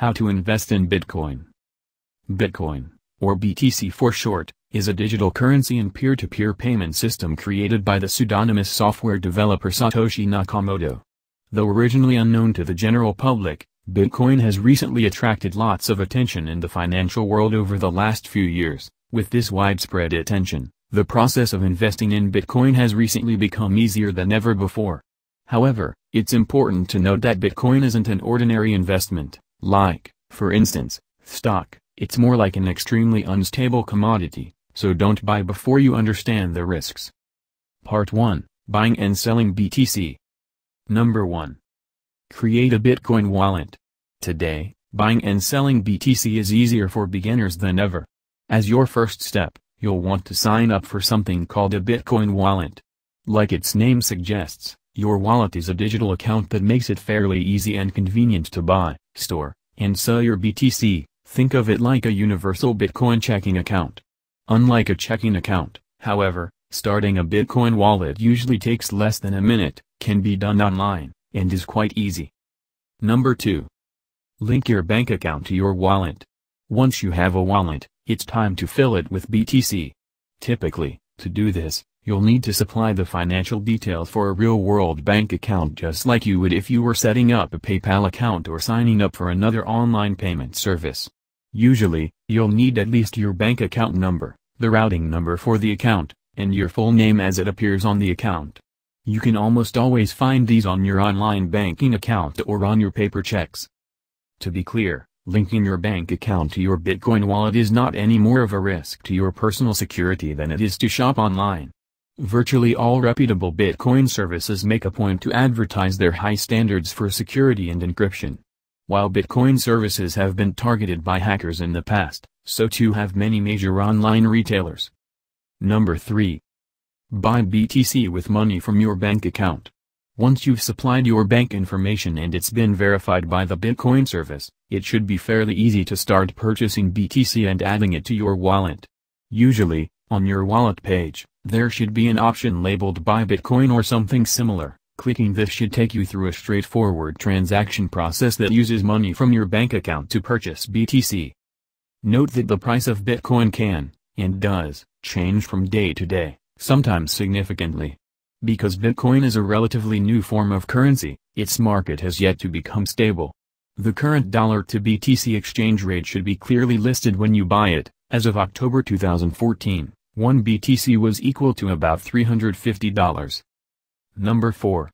How to invest in Bitcoin. Bitcoin, or BTC for short, is a digital currency and peer-to-peer payment system created by the pseudonymous software developer Satoshi Nakamoto. Though originally unknown to the general public, Bitcoin has recently attracted lots of attention in the financial world over the last few years. With this widespread attention, the process of investing in Bitcoin has recently become easier than ever before. However, it's important to note that Bitcoin isn't an ordinary investment. Like, for instance, stock, it's more like an extremely unstable commodity, so don't buy before you understand the risks. Part 1 Buying and Selling BTC Number 1. Create a Bitcoin wallet. Today, buying and selling BTC is easier for beginners than ever. As your first step, you'll want to sign up for something called a Bitcoin wallet. Like its name suggests, your wallet is a digital account that makes it fairly easy and convenient to buy, store, and sell your BTC, think of it like a universal Bitcoin checking account. Unlike a checking account, however, starting a Bitcoin wallet usually takes less than a minute, can be done online, and is quite easy. Number 2. Link your bank account to your wallet. Once you have a wallet, it's time to fill it with BTC. Typically, to do this, You'll need to supply the financial details for a real-world bank account just like you would if you were setting up a PayPal account or signing up for another online payment service. Usually, you'll need at least your bank account number, the routing number for the account, and your full name as it appears on the account. You can almost always find these on your online banking account or on your paper checks. To be clear, linking your bank account to your Bitcoin wallet is not any more of a risk to your personal security than it is to shop online. Virtually all reputable Bitcoin services make a point to advertise their high standards for security and encryption. While Bitcoin services have been targeted by hackers in the past, so too have many major online retailers. Number 3. Buy BTC with money from your bank account. Once you've supplied your bank information and it's been verified by the Bitcoin service, it should be fairly easy to start purchasing BTC and adding it to your wallet. Usually, on your wallet page, there should be an option labeled Buy Bitcoin or something similar. Clicking this should take you through a straightforward transaction process that uses money from your bank account to purchase BTC. Note that the price of Bitcoin can, and does, change from day to day, sometimes significantly. Because Bitcoin is a relatively new form of currency, its market has yet to become stable. The current dollar to BTC exchange rate should be clearly listed when you buy it, as of October 2014. 1 BTC was equal to about $350. Number 4.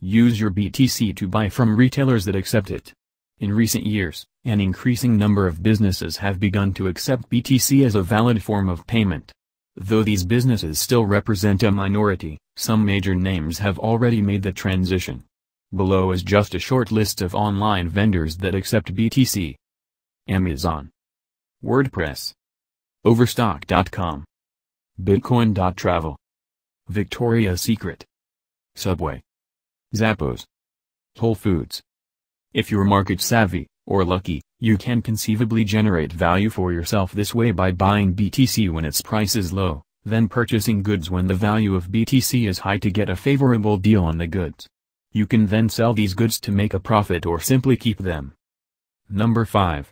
Use your BTC to buy from retailers that accept it. In recent years, an increasing number of businesses have begun to accept BTC as a valid form of payment. Though these businesses still represent a minority, some major names have already made the transition. Below is just a short list of online vendors that accept BTC. Amazon. WordPress. Overstock.com. Bitcoin.travel. Victoria's Secret. Subway. Zappos. Whole Foods. If you're market savvy, or lucky, you can conceivably generate value for yourself this way by buying BTC when its price is low, then purchasing goods when the value of BTC is high to get a favorable deal on the goods. You can then sell these goods to make a profit or simply keep them. Number 5.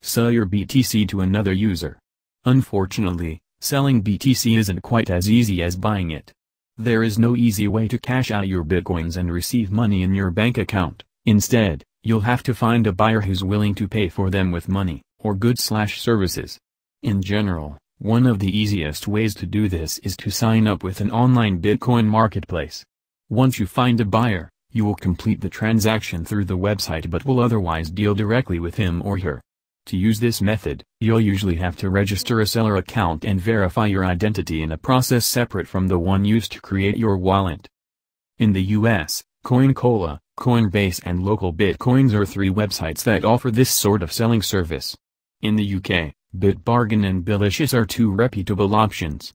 Sell your BTC to another user. Unfortunately, Selling BTC isn't quite as easy as buying it. There is no easy way to cash out your bitcoins and receive money in your bank account. Instead, you'll have to find a buyer who's willing to pay for them with money, or goods slash services. In general, one of the easiest ways to do this is to sign up with an online Bitcoin marketplace. Once you find a buyer, you will complete the transaction through the website but will otherwise deal directly with him or her. To use this method, you'll usually have to register a seller account and verify your identity in a process separate from the one used to create your wallet. In the US, CoinCola, Coinbase and local bitcoins are three websites that offer this sort of selling service. In the UK, Bitbargain and Billicious are two reputable options.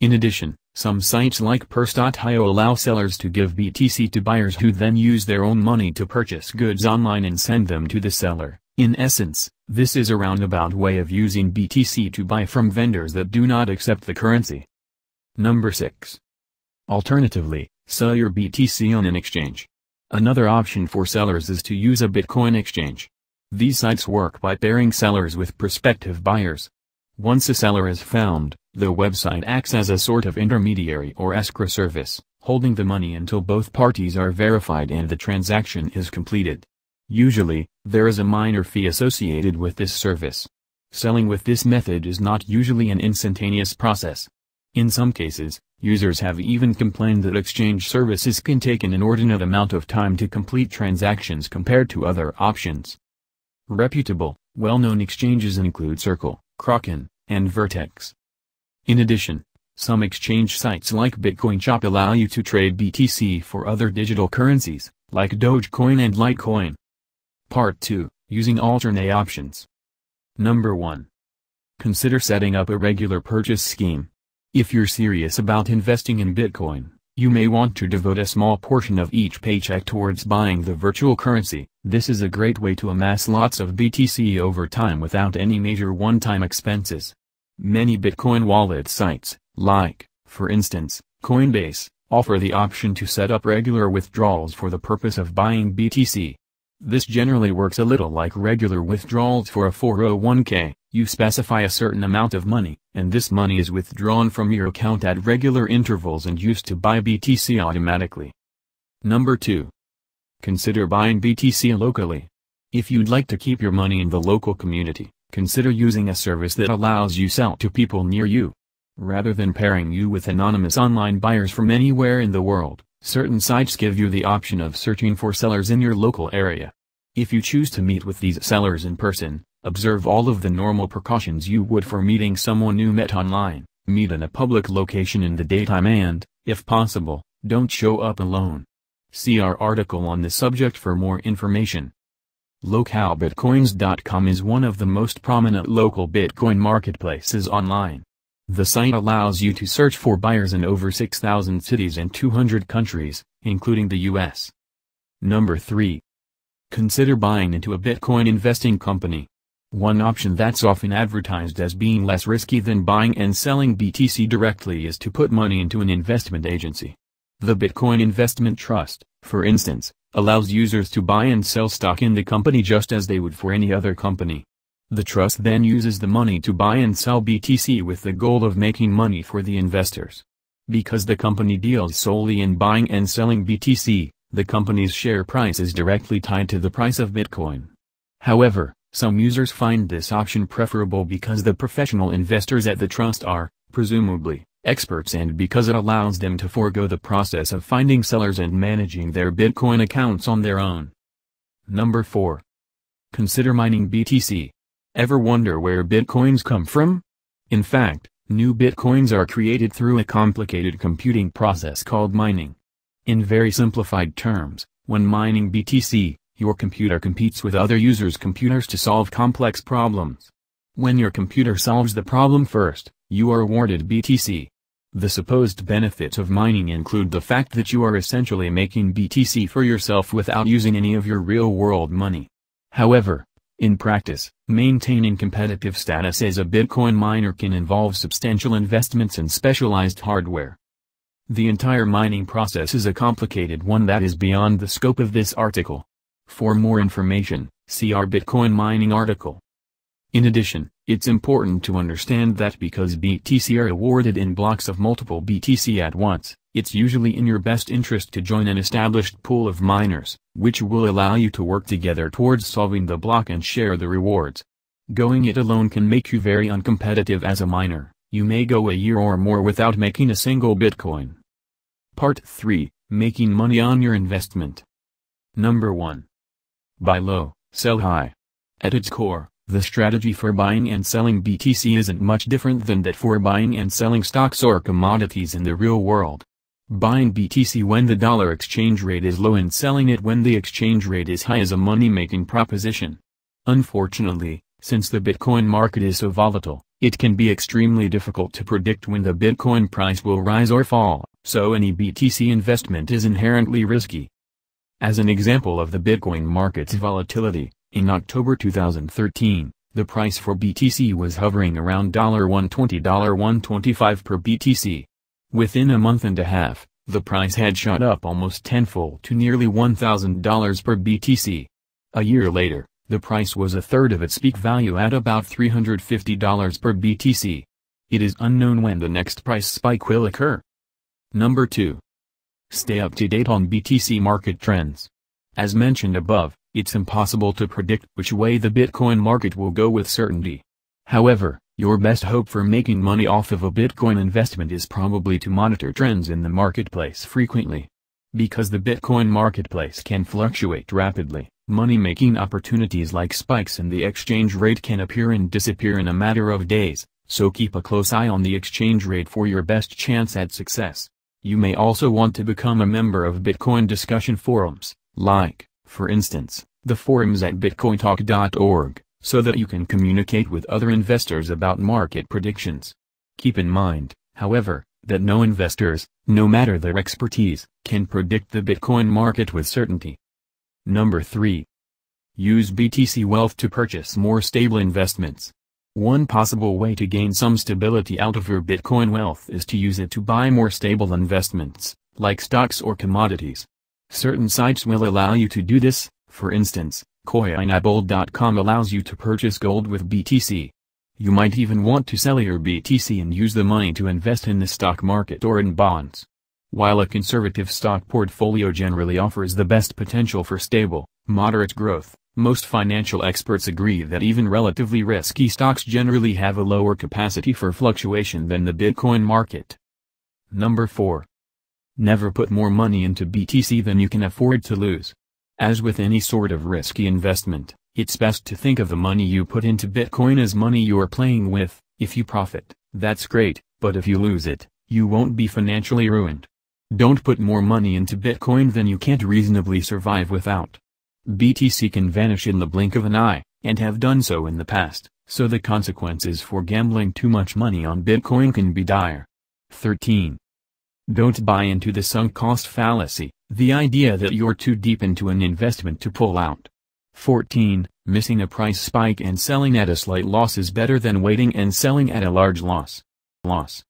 In addition, some sites like Purse.io allow sellers to give BTC to buyers who then use their own money to purchase goods online and send them to the seller. In essence, this is a roundabout way of using BTC to buy from vendors that do not accept the currency. Number 6. Alternatively, sell your BTC on an exchange. Another option for sellers is to use a Bitcoin exchange. These sites work by pairing sellers with prospective buyers. Once a seller is found, the website acts as a sort of intermediary or escrow service, holding the money until both parties are verified and the transaction is completed. Usually, there is a minor fee associated with this service. Selling with this method is not usually an instantaneous process. In some cases, users have even complained that exchange services can take an inordinate amount of time to complete transactions compared to other options. Reputable, well-known exchanges include Circle, Kraken, and Vertex. In addition, some exchange sites like Bitcoin Shop allow you to trade BTC for other digital currencies, like Dogecoin and Litecoin. Part 2 Using Alternate Options Number 1. Consider setting up a regular purchase scheme. If you're serious about investing in Bitcoin, you may want to devote a small portion of each paycheck towards buying the virtual currency. This is a great way to amass lots of BTC over time without any major one-time expenses. Many Bitcoin wallet sites, like, for instance, Coinbase, offer the option to set up regular withdrawals for the purpose of buying BTC. This generally works a little like regular withdrawals for a 401k. You specify a certain amount of money, and this money is withdrawn from your account at regular intervals and used to buy BTC automatically. Number 2. Consider buying BTC locally. If you'd like to keep your money in the local community, consider using a service that allows you sell to people near you. Rather than pairing you with anonymous online buyers from anywhere in the world, Certain sites give you the option of searching for sellers in your local area. If you choose to meet with these sellers in person, observe all of the normal precautions you would for meeting someone you met online, meet in a public location in the daytime and, if possible, don't show up alone. See our article on the subject for more information. LocalBitcoins.com is one of the most prominent local Bitcoin marketplaces online. The site allows you to search for buyers in over 6,000 cities and 200 countries, including the US. Number 3. Consider buying into a Bitcoin investing company. One option that's often advertised as being less risky than buying and selling BTC directly is to put money into an investment agency. The Bitcoin Investment Trust, for instance, allows users to buy and sell stock in the company just as they would for any other company. The trust then uses the money to buy and sell BTC with the goal of making money for the investors. Because the company deals solely in buying and selling BTC, the company's share price is directly tied to the price of Bitcoin. However, some users find this option preferable because the professional investors at the trust are, presumably, experts and because it allows them to forego the process of finding sellers and managing their Bitcoin accounts on their own. Number 4. Consider mining BTC. Ever wonder where bitcoins come from? In fact, new bitcoins are created through a complicated computing process called mining. In very simplified terms, when mining BTC, your computer competes with other users' computers to solve complex problems. When your computer solves the problem first, you are awarded BTC. The supposed benefits of mining include the fact that you are essentially making BTC for yourself without using any of your real-world money. However, in practice, maintaining competitive status as a Bitcoin miner can involve substantial investments in specialized hardware. The entire mining process is a complicated one that is beyond the scope of this article. For more information, see our Bitcoin mining article. In addition, it's important to understand that because BTC are awarded in blocks of multiple BTC at once, it's usually in your best interest to join an established pool of miners, which will allow you to work together towards solving the block and share the rewards. Going it alone can make you very uncompetitive as a miner, you may go a year or more without making a single Bitcoin. Part 3, Making Money on Your Investment Number 1. Buy low, sell high. At its core, the strategy for buying and selling BTC isn't much different than that for buying and selling stocks or commodities in the real world. Buying BTC when the dollar exchange rate is low and selling it when the exchange rate is high is a money-making proposition. Unfortunately, since the Bitcoin market is so volatile, it can be extremely difficult to predict when the Bitcoin price will rise or fall, so any BTC investment is inherently risky. As an example of the Bitcoin market's volatility, in October 2013, the price for BTC was hovering around $120-125 per BTC. Within a month and a half, the price had shot up almost tenfold to nearly $1,000 per BTC. A year later, the price was a third of its peak value at about $350 per BTC. It is unknown when the next price spike will occur. Number 2. Stay up to date on BTC market trends. As mentioned above, it's impossible to predict which way the Bitcoin market will go with certainty. However, your best hope for making money off of a Bitcoin investment is probably to monitor trends in the marketplace frequently. Because the Bitcoin marketplace can fluctuate rapidly, money-making opportunities like spikes in the exchange rate can appear and disappear in a matter of days, so keep a close eye on the exchange rate for your best chance at success. You may also want to become a member of Bitcoin discussion forums, like for instance, the forums at bitcointalk.org, so that you can communicate with other investors about market predictions. Keep in mind, however, that no investors, no matter their expertise, can predict the Bitcoin market with certainty. Number 3. Use BTC Wealth to purchase more stable investments. One possible way to gain some stability out of your Bitcoin wealth is to use it to buy more stable investments, like stocks or commodities. Certain sites will allow you to do this, for instance, coinabold.com allows you to purchase gold with BTC. You might even want to sell your BTC and use the money to invest in the stock market or in bonds. While a conservative stock portfolio generally offers the best potential for stable, moderate growth, most financial experts agree that even relatively risky stocks generally have a lower capacity for fluctuation than the Bitcoin market. Number 4. Never put more money into BTC than you can afford to lose. As with any sort of risky investment, it's best to think of the money you put into Bitcoin as money you're playing with. If you profit, that's great, but if you lose it, you won't be financially ruined. Don't put more money into Bitcoin than you can't reasonably survive without. BTC can vanish in the blink of an eye, and have done so in the past, so the consequences for gambling too much money on Bitcoin can be dire. 13. Don't buy into the sunk cost fallacy, the idea that you're too deep into an investment to pull out. 14. Missing a price spike and selling at a slight loss is better than waiting and selling at a large loss. Loss.